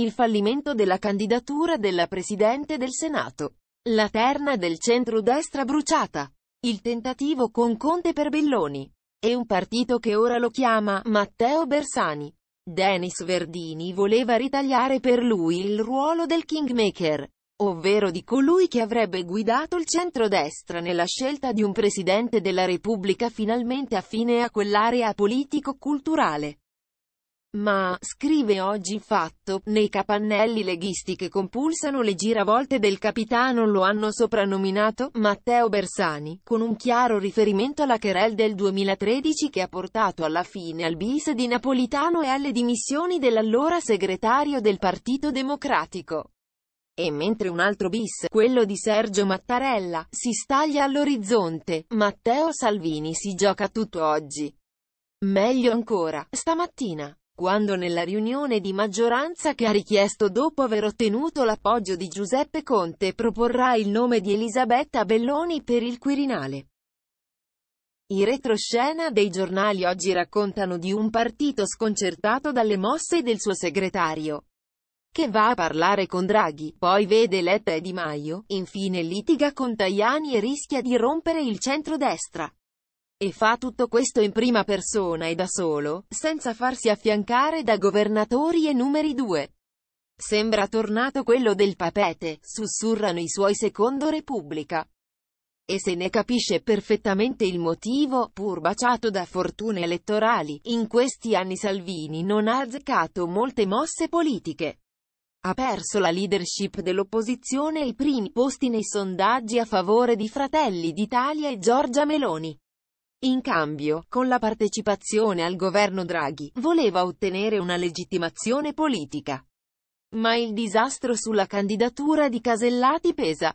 il fallimento della candidatura della Presidente del Senato, la terna del centro-destra bruciata, il tentativo con Conte per Belloni, e un partito che ora lo chiama Matteo Bersani. Denis Verdini voleva ritagliare per lui il ruolo del kingmaker, ovvero di colui che avrebbe guidato il centrodestra nella scelta di un presidente della Repubblica finalmente affine a quell'area politico-culturale. Ma, scrive oggi fatto, nei capannelli leghisti che compulsano le giravolte del capitano lo hanno soprannominato Matteo Bersani, con un chiaro riferimento alla querel del 2013 che ha portato alla fine al bis di Napolitano e alle dimissioni dell'allora segretario del Partito Democratico. E mentre un altro bis, quello di Sergio Mattarella, si staglia all'orizzonte, Matteo Salvini si gioca tutto oggi. Meglio ancora, stamattina quando nella riunione di maggioranza che ha richiesto dopo aver ottenuto l'appoggio di Giuseppe Conte proporrà il nome di Elisabetta Belloni per il Quirinale. I retroscena dei giornali oggi raccontano di un partito sconcertato dalle mosse del suo segretario, che va a parlare con Draghi, poi vede Letta e Di Maio, infine litiga con Tajani e rischia di rompere il centrodestra. E fa tutto questo in prima persona e da solo, senza farsi affiancare da governatori e numeri due. Sembra tornato quello del papete, sussurrano i suoi secondo Repubblica. E se ne capisce perfettamente il motivo, pur baciato da fortune elettorali, in questi anni Salvini non ha azzeccato molte mosse politiche. Ha perso la leadership dell'opposizione e i primi posti nei sondaggi a favore di Fratelli d'Italia e Giorgia Meloni. In cambio, con la partecipazione al governo Draghi, voleva ottenere una legittimazione politica. Ma il disastro sulla candidatura di Casellati pesa.